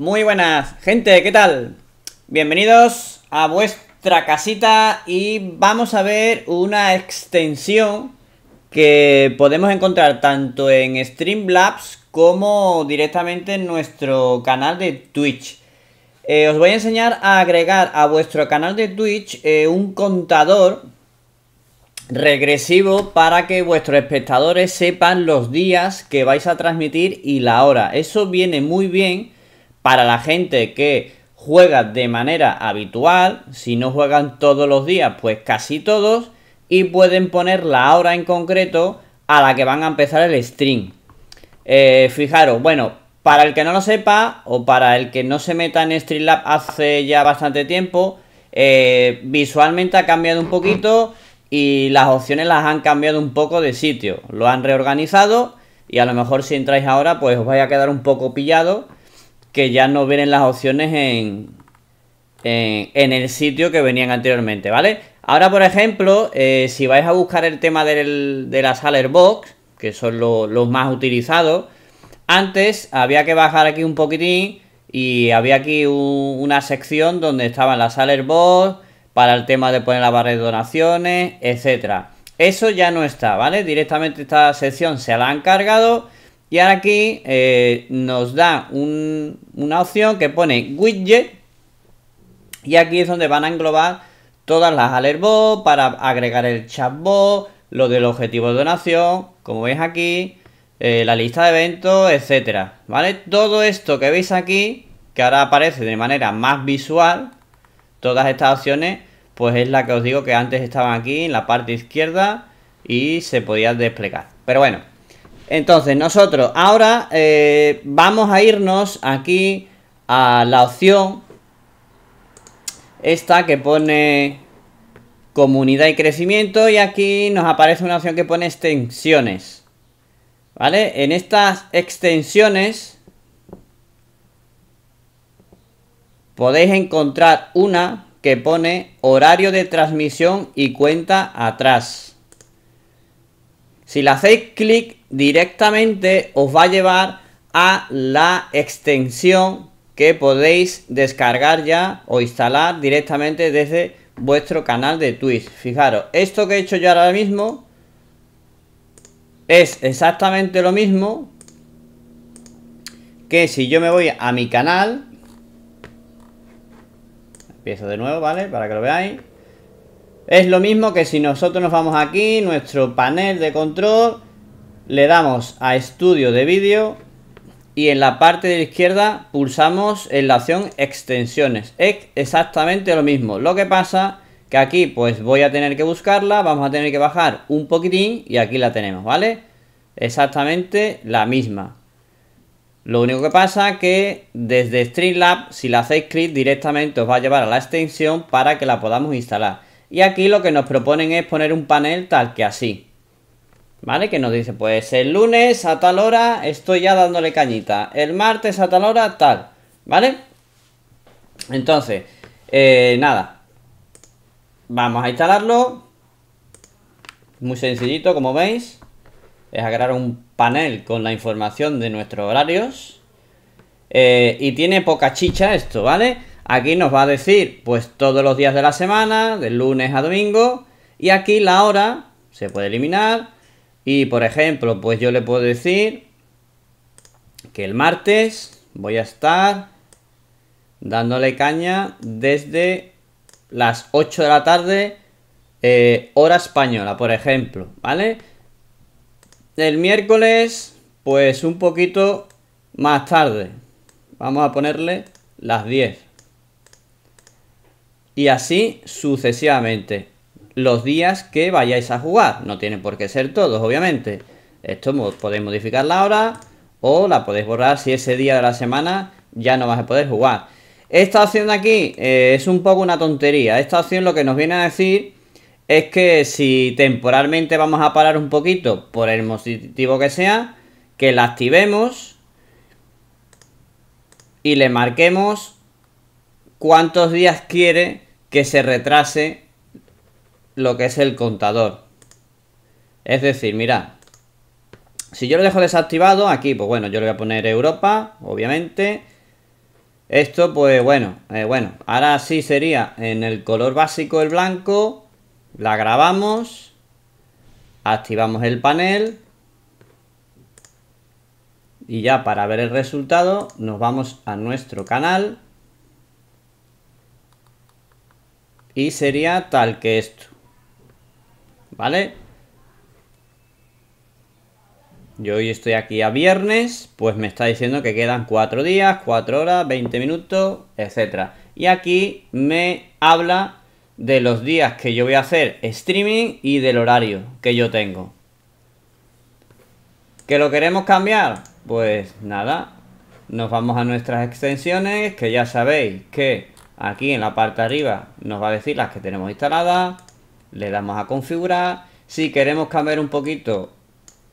Muy buenas, gente, ¿qué tal? Bienvenidos a vuestra casita y vamos a ver una extensión que podemos encontrar tanto en Streamlabs como directamente en nuestro canal de Twitch. Eh, os voy a enseñar a agregar a vuestro canal de Twitch eh, un contador regresivo para que vuestros espectadores sepan los días que vais a transmitir y la hora. Eso viene muy bien para la gente que juega de manera habitual, si no juegan todos los días, pues casi todos, y pueden poner la hora en concreto a la que van a empezar el stream. Eh, fijaros, bueno, para el que no lo sepa o para el que no se meta en Streamlab hace ya bastante tiempo, eh, visualmente ha cambiado un poquito y las opciones las han cambiado un poco de sitio. Lo han reorganizado y a lo mejor si entráis ahora pues os vais a quedar un poco pillado que ya no vienen las opciones en, en, el sitio que venían anteriormente, ¿vale? Ahora, por ejemplo, eh, si vais a buscar el tema del, de las Box, que son los más utilizados, antes había que bajar aquí un poquitín y había aquí una sección donde estaban las Box para el tema de poner la barra de donaciones, etcétera. Eso ya no está, ¿vale? Directamente esta sección se la han cargado y ahora aquí eh, nos da una opción que pone widget. Y aquí es donde van a englobar todas las alertbots para agregar el chatbot, lo del objetivo de donación, como veis aquí, eh, la lista de eventos, etcétera. ¿Vale? Todo esto que veis aquí, que ahora aparece de manera más visual, todas estas opciones, pues es la que os digo que antes estaban aquí en la parte izquierda y se podía desplegar. Pero bueno, entonces, nosotros ahora eh, vamos a irnos aquí a la opción esta que pone comunidad y crecimiento y aquí nos aparece una opción que pone extensiones. ¿Vale? En estas extensiones podéis encontrar una que pone horario de transmisión y cuenta atrás. Si le hacéis clic directamente os va a llevar a la extensión que podéis descargar ya o instalar directamente desde vuestro canal de Twitch. Fijaros, esto que he hecho yo ahora mismo es exactamente lo mismo que si yo me voy a mi canal. Empiezo de nuevo, ¿vale? Para que lo veáis. Es lo mismo que si nosotros nos vamos aquí, nuestro panel de control, le damos a estudio de vídeo y en la parte de la izquierda pulsamos en la opción extensiones. Es exactamente lo mismo. Lo que pasa que aquí pues voy a tener que buscarla, vamos a tener que bajar un poquitín y aquí la tenemos, ¿vale? Exactamente la misma. Lo único que pasa que desde Streamlab, si la hacéis clic directamente os va a llevar a la extensión para que la podamos instalar. Y aquí lo que nos proponen es poner un panel tal que así. ¿Vale? Que nos dice, pues el lunes a tal hora estoy ya dándole cañita. El martes a tal hora tal. ¿Vale? Entonces, eh, nada. Vamos a instalarlo. Muy sencillito, como veis. Es agregar un panel con la información de nuestros horarios. Eh, y tiene poca chicha esto, ¿vale? Aquí nos va a decir pues todos los días de la semana, de lunes a domingo. Y aquí la hora se puede eliminar. Y por ejemplo, pues yo le puedo decir que el martes voy a estar dándole caña desde las 8 de la tarde, eh, hora española, por ejemplo, ¿vale? El miércoles, pues un poquito más tarde. Vamos a ponerle las 10 y así sucesivamente los días que vayáis a jugar. No tienen por qué ser todos, obviamente. Esto podéis modificar la hora o la podéis borrar si ese día de la semana ya no vas a poder jugar. Esta opción de aquí eh, es un poco una tontería. Esta opción lo que nos viene a decir es que si temporalmente vamos a parar un poquito, por el motivo que sea, que la activemos y le marquemos cuántos días quiere que se retrase lo que es el contador. Es decir, mirad, si yo lo dejo desactivado, aquí, pues bueno, yo le voy a poner Europa, obviamente. Esto, pues bueno, eh, bueno, ahora sí sería en el color básico el blanco, la grabamos, activamos el panel y ya para ver el resultado nos vamos a nuestro canal y sería tal que esto. ¿Vale? Yo hoy estoy aquí a viernes, pues me está diciendo que quedan cuatro días, 4 horas, 20 minutos, etc. Y aquí me habla de los días que yo voy a hacer streaming y del horario que yo tengo. ¿Que lo queremos cambiar? Pues nada, nos vamos a nuestras extensiones, que ya sabéis que Aquí en la parte de arriba nos va a decir las que tenemos instaladas. Le damos a configurar. Si queremos cambiar un poquito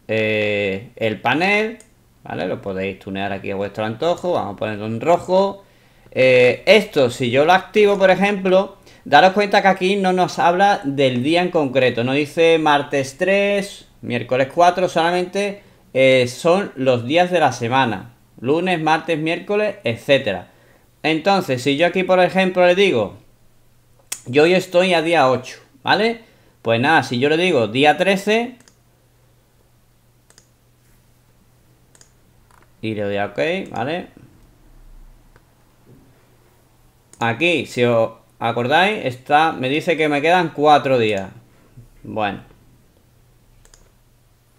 eh, el panel, ¿vale? Lo podéis tunear aquí a vuestro antojo. Vamos a ponerlo en rojo. Eh, esto, si yo lo activo, por ejemplo, daros cuenta que aquí no nos habla del día en concreto. No dice martes 3, miércoles 4, solamente eh, son los días de la semana. Lunes, martes, miércoles, etcétera. Entonces, si yo aquí, por ejemplo, le digo, yo hoy estoy a día 8, ¿vale? Pues nada, si yo le digo día 13 y le doy a OK, ¿vale? Aquí, si os acordáis, está, me dice que me quedan 4 días. Bueno.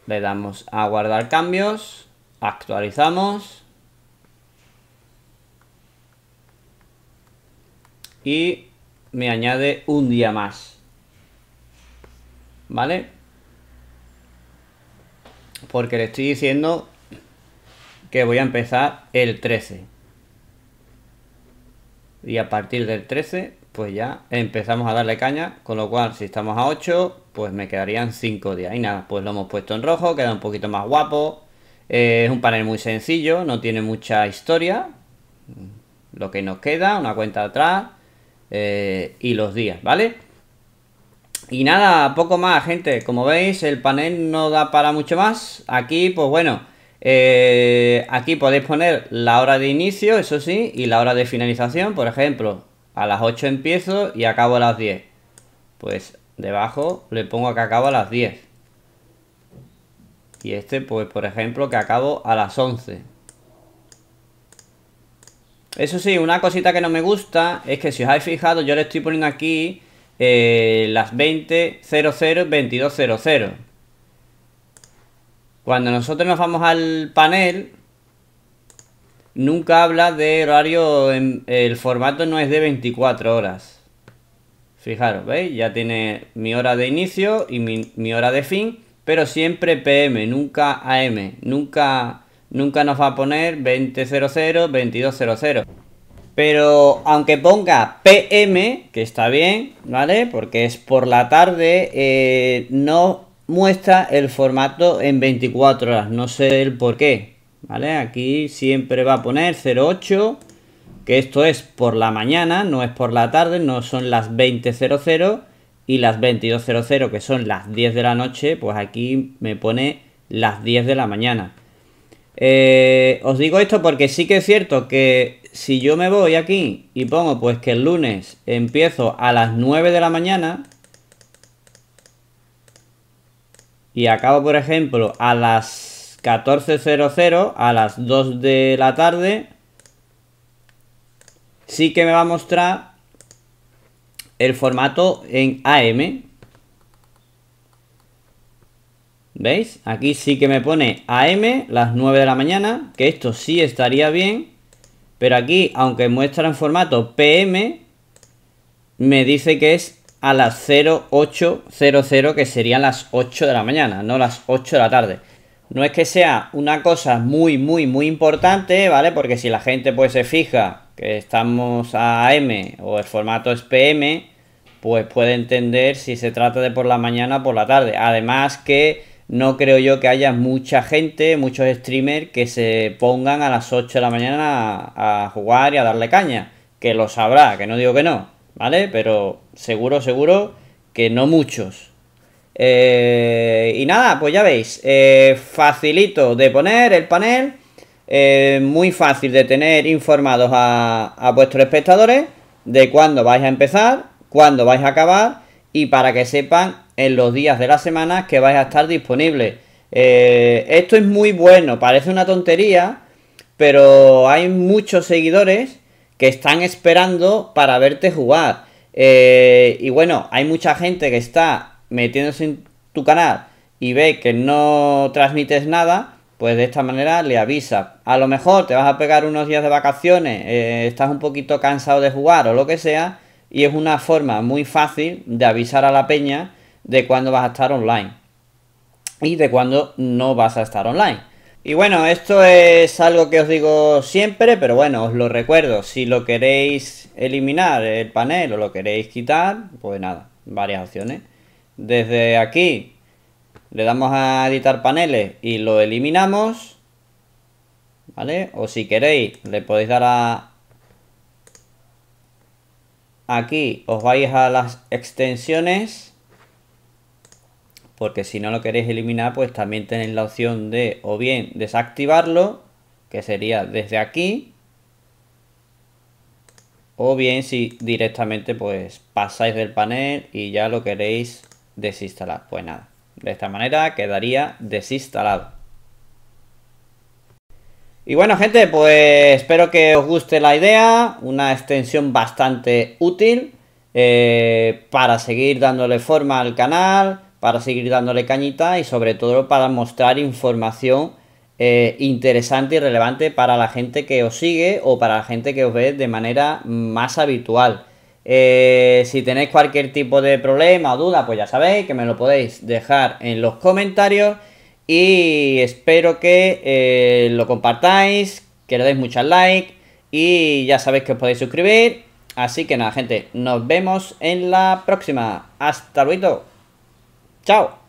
Le damos a guardar cambios, actualizamos. y me añade un día más. ¿Vale? Porque le estoy diciendo que voy a empezar el 13. Y a partir del 13, pues ya empezamos a darle caña. Con lo cual, si estamos a 8, pues me quedarían 5 días. Y nada, pues lo hemos puesto en rojo, queda un poquito más guapo. Eh, es un panel muy sencillo, no tiene mucha historia. Lo que nos queda, una cuenta atrás eh, y los días, ¿vale? Y nada, poco más, gente. Como veis, el panel no da para mucho más. Aquí, pues bueno, eh, aquí podéis poner la hora de inicio, eso sí, y la hora de finalización. Por ejemplo, a las 8 empiezo y acabo a las 10. Pues debajo le pongo que acabo a las 10. Y este, pues por ejemplo, que acabo a las 11. Eso sí, una cosita que no me gusta es que si os habéis fijado, yo le estoy poniendo aquí eh, las 20.00, 22.00. Cuando nosotros nos vamos al panel, nunca habla de horario, en, el formato no es de 24 horas. Fijaros, ¿veis? Ya tiene mi hora de inicio y mi, mi hora de fin, pero siempre PM, nunca AM, nunca nunca nos va a poner 20.00, 22.00. Pero aunque ponga PM, que está bien, ¿vale? Porque es por la tarde, eh, no muestra el formato en 24 horas. No sé el por qué, ¿vale? Aquí siempre va a poner 08, que esto es por la mañana, no es por la tarde, no son las 20.00 y las 22.00, que son las 10 de la noche, pues aquí me pone las 10 de la mañana. Eh, os digo esto porque sí que es cierto que si yo me voy aquí y pongo pues que el lunes empiezo a las 9 de la mañana y acabo por ejemplo a las 14.00 a las 2 de la tarde sí que me va a mostrar el formato en AM ¿Veis? Aquí sí que me pone AM, las 9 de la mañana, que esto sí estaría bien. Pero aquí, aunque muestra en formato PM, me dice que es a las 0800, que serían las 8 de la mañana, no las 8 de la tarde. No es que sea una cosa muy, muy, muy importante, ¿vale? Porque si la gente pues se fija que estamos a AM o el formato es PM, pues puede entender si se trata de por la mañana o por la tarde. Además que no creo yo que haya mucha gente, muchos streamers que se pongan a las 8 de la mañana a, jugar y a darle caña. Que lo sabrá, que no digo que no, ¿vale? Pero seguro, seguro que no muchos. Eh, y nada, pues ya veis, eh, facilito de poner el panel, eh, muy fácil de tener informados a, a vuestros espectadores de cuándo vais a empezar, cuándo vais a acabar y para que sepan en los días de la semana que vais a estar disponible eh, esto es muy bueno, parece una tontería, pero hay muchos seguidores que están esperando para verte jugar. Eh, y bueno, hay mucha gente que está metiéndose en tu canal y ve que no transmites nada, pues de esta manera le avisa. A lo mejor te vas a pegar unos días de vacaciones, eh, estás un poquito cansado de jugar o lo que sea, y es una forma muy fácil de avisar a la peña de cuándo vas a estar online y de cuándo no vas a estar online. Y bueno, esto es algo que os digo siempre, pero bueno, os lo recuerdo. Si lo queréis eliminar el panel o lo queréis quitar, pues nada, varias opciones. Desde aquí le damos a editar paneles y lo eliminamos. ¿Vale? O si queréis, le podéis dar a... Aquí os vais a las extensiones porque si no lo queréis eliminar, pues también tenéis la opción de o bien desactivarlo, que sería desde aquí, o bien si directamente pues pasáis del panel y ya lo queréis desinstalar. Pues nada, de esta manera quedaría desinstalado. Y bueno gente, pues espero que os guste la idea, una extensión bastante útil eh, para seguir dándole forma al canal, para seguir dándole cañita y sobre todo para mostrar información eh, interesante y relevante para la gente que os sigue o para la gente que os ve de manera más habitual. Eh, si tenéis cualquier tipo de problema o duda, pues ya sabéis que me lo podéis dejar en los comentarios y espero que eh, lo compartáis, que le deis muchos like y ya sabéis que os podéis suscribir. Así que nada, gente, nos vemos en la próxima. Hasta luego. Chao.